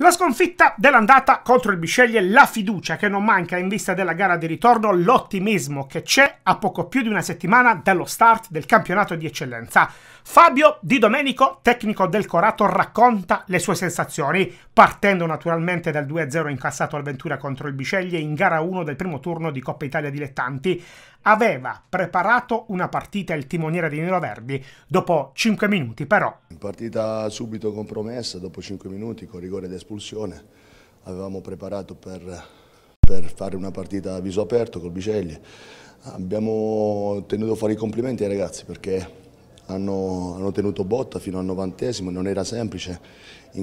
La sconfitta dell'andata contro il Bisceglie, la fiducia che non manca in vista della gara di ritorno, l'ottimismo che c'è a poco più di una settimana dallo start del campionato di eccellenza. Fabio Di Domenico, tecnico del Corato, racconta le sue sensazioni, partendo naturalmente dal 2-0 incassato al Ventura contro il Bisceglie in gara 1 del primo turno di Coppa Italia Dilettanti aveva preparato una partita il timoniere di Neroverdi dopo 5 minuti però. Partita subito compromessa dopo 5 minuti con rigore ed espulsione. Avevamo preparato per, per fare una partita a viso aperto col Bicelli, Abbiamo tenuto a fare i complimenti ai ragazzi perché hanno, hanno tenuto botta fino al novantesimo, non era semplice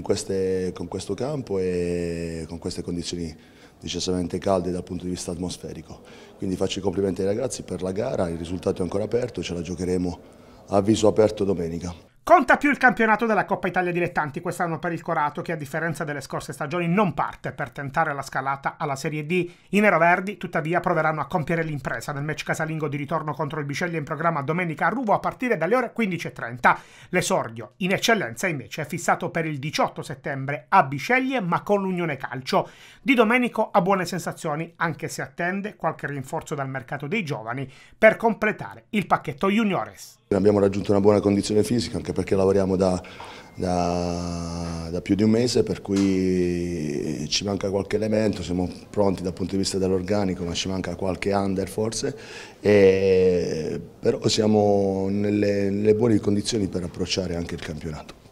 queste, con questo campo e con queste condizioni decisamente calde dal punto di vista atmosferico. Quindi faccio i complimenti ai ragazzi per la gara, il risultato è ancora aperto, ce la giocheremo a viso aperto domenica. Conta più il campionato della Coppa Italia Dilettanti quest'anno per il Corato che a differenza delle scorse stagioni non parte per tentare la scalata alla Serie D. I neroverdi tuttavia proveranno a compiere l'impresa nel match casalingo di ritorno contro il Bisceglie in programma domenica a Ruvo a partire dalle ore 15.30. L'esordio in eccellenza invece è fissato per il 18 settembre a Bisceglie ma con l'Unione Calcio. Di Domenico ha buone sensazioni anche se attende qualche rinforzo dal mercato dei giovani per completare il pacchetto Juniores. Abbiamo raggiunto una buona condizione fisica anche perché lavoriamo da, da, da, più di un mese, per cui ci manca qualche elemento, siamo pronti dal punto di vista dell'organico, ma ci manca qualche under forse, e, però siamo nelle, nelle buone condizioni per approcciare anche il campionato.